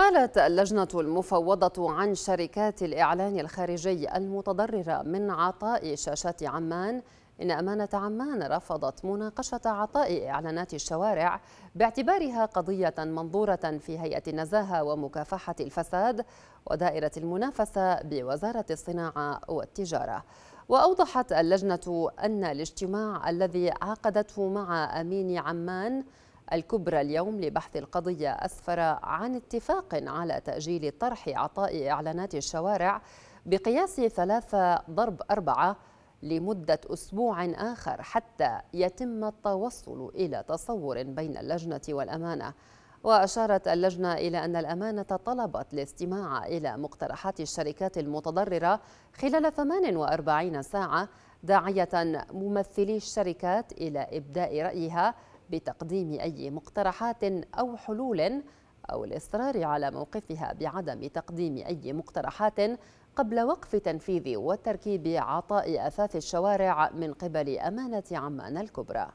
قالت اللجنة المفوضة عن شركات الإعلان الخارجي المتضررة من عطاء شاشات عمان إن أمانة عمان رفضت مناقشة عطاء إعلانات الشوارع باعتبارها قضية منظورة في هيئة النزاهة ومكافحة الفساد ودائرة المنافسة بوزارة الصناعة والتجارة وأوضحت اللجنة أن الاجتماع الذي عقدته مع أمين عمان الكبرى اليوم لبحث القضية أسفر عن اتفاق على تأجيل طرح عطاء إعلانات الشوارع بقياس ثلاثة ضرب أربعة لمدة أسبوع آخر حتى يتم التوصل إلى تصور بين اللجنة والأمانة وأشارت اللجنة إلى أن الأمانة طلبت الاستماع إلى مقترحات الشركات المتضررة خلال 48 ساعة داعية ممثلي الشركات إلى إبداء رأيها بتقديم أي مقترحات أو حلول أو الإصرار على موقفها بعدم تقديم أي مقترحات قبل وقف تنفيذ وتركيب عطاء أثاث الشوارع من قبل أمانة عمان الكبرى